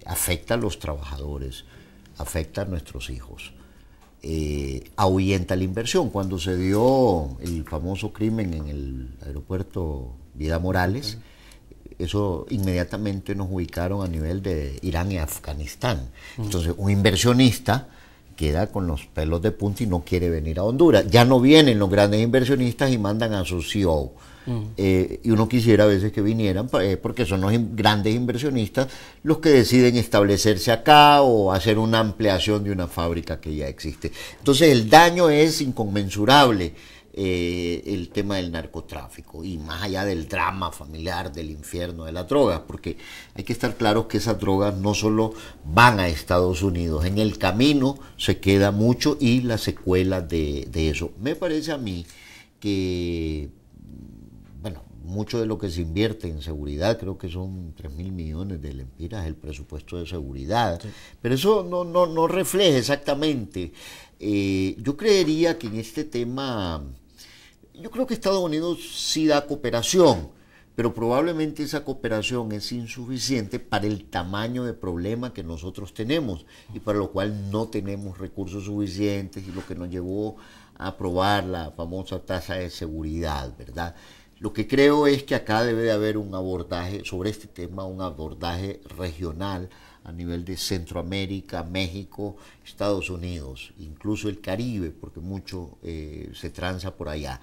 afecta a los trabajadores, afecta a nuestros hijos, eh, ahuyenta la inversión. Cuando se dio el famoso crimen en el aeropuerto Vida Morales, eso inmediatamente nos ubicaron a nivel de Irán y Afganistán. Mm. Entonces, un inversionista queda con los pelos de punta y no quiere venir a Honduras. Ya no vienen los grandes inversionistas y mandan a su CEO. Mm. Eh, y uno quisiera a veces que vinieran eh, porque son los grandes inversionistas los que deciden establecerse acá o hacer una ampliación de una fábrica que ya existe. Entonces el daño es inconmensurable eh, el tema del narcotráfico y más allá del drama familiar, del infierno, de las drogas, porque hay que estar claros que esas drogas no solo van a Estados Unidos, en el camino se queda mucho y la secuela de, eso. Me parece a mí que, bueno, mucho de lo que se invierte en seguridad, creo que son 3 mil millones de lempiras el presupuesto de seguridad, pero eso no, no, no refleja exactamente eh, yo creería que en este tema, yo creo que Estados Unidos sí da cooperación, pero probablemente esa cooperación es insuficiente para el tamaño de problema que nosotros tenemos y para lo cual no tenemos recursos suficientes y lo que nos llevó a aprobar la famosa tasa de seguridad, ¿verdad? Lo que creo es que acá debe de haber un abordaje sobre este tema, un abordaje regional a nivel de Centroamérica, México, Estados Unidos, incluso el Caribe, porque mucho eh, se transa por allá.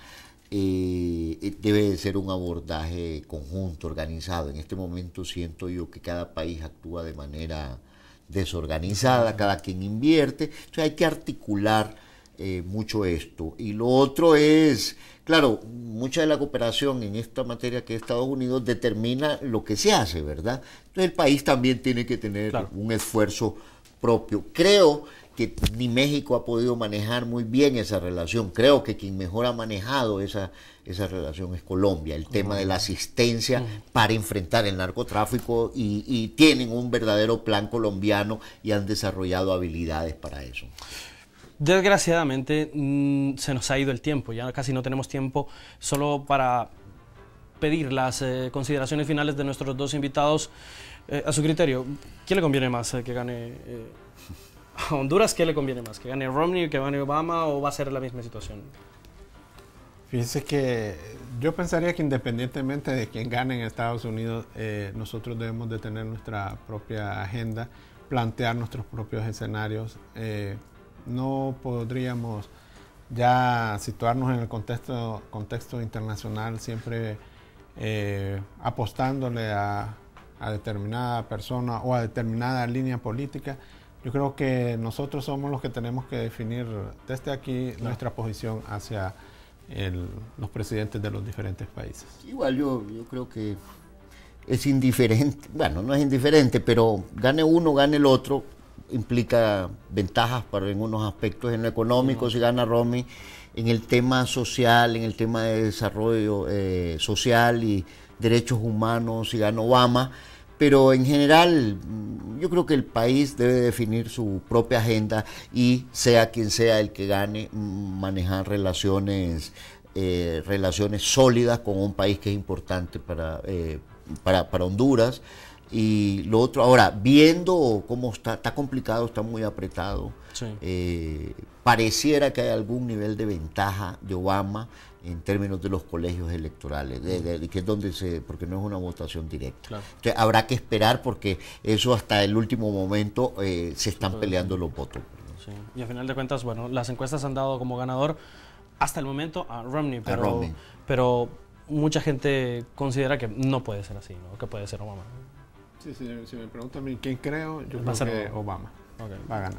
Eh, eh, debe ser un abordaje conjunto, organizado. En este momento siento yo que cada país actúa de manera desorganizada, cada quien invierte, entonces hay que articular eh, mucho esto. Y lo otro es, claro, mucha de la cooperación en esta materia que es Estados Unidos determina lo que se hace, ¿verdad? Entonces el país también tiene que tener un esfuerzo propio. Creo que ni México ha podido manejar muy bien esa relación. Creo que quien mejor ha manejado esa, esa relación es Colombia, el tema de la asistencia para enfrentar el narcotráfico y, y tienen un verdadero plan colombiano y han desarrollado habilidades para eso. Desgraciadamente mm, se nos ha ido el tiempo, ya casi no tenemos tiempo solo para pedir las eh, consideraciones finales de nuestros dos invitados eh, a su criterio. ¿Qué le conviene más eh, que gane a Honduras? ¿Qué le conviene más? ¿Que gane Romney, que gane Obama o va a ser la misma situación? Fíjense que yo pensaría que independientemente de quién gane en Estados Unidos, nosotros debemos de tener nuestra propia agenda, plantear nuestros propios escenarios no podríamos ya situarnos en el contexto, contexto internacional siempre eh, apostándole a, determinada persona o a determinada línea política. Yo creo que nosotros somos los que tenemos que definir desde aquí nuestra posición hacia los presidentes de los diferentes países. Igual yo, yo creo que es indiferente, bueno, no es indiferente, pero gane uno, gane el otro, implica ventajas para algunos aspectos, en lo económico, si gana Romy, en el tema social, en el tema de desarrollo eh, social y derechos humanos, si gana Obama. Pero en general, mm, yo creo que el país debe definir su propia agenda y sea quien sea el que gane, mm, manejar relaciones, eh, relaciones sólidas con un país que es importante para eh, Honduras. Y lo otro, ahora, viendo cómo está, complicado, está muy apretado, eh, pareciera que hay algún nivel de ventaja de Obama en términos de los colegios electorales, que es donde se, porque no es una votación directa. habrá que esperar porque eso hasta el último momento eh, se están peleando los votos. Y al final de cuentas, bueno, las encuestas han dado como ganador hasta el momento a Romney, pero, mucha gente considera que no puede ser así, que puede ser Obama si me preguntan quién creo, yo creo que Obama va a ganar.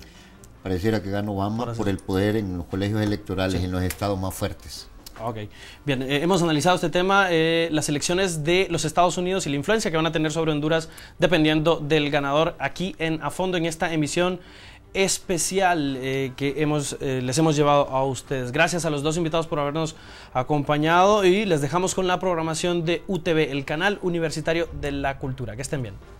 Pareciera que gana Obama por, el poder en los colegios electorales, y en los estados más fuertes. Ok. Bien, eh, hemos analizado este tema, eh, las elecciones de los Estados Unidos y la influencia que van a tener sobre Honduras dependiendo del ganador aquí en A Fondo en esta emisión especial eh, que les hemos llevado a ustedes. Gracias a los dos invitados por habernos acompañado y les dejamos con la programación de UTV, el canal universitario de la cultura. Que estén bien.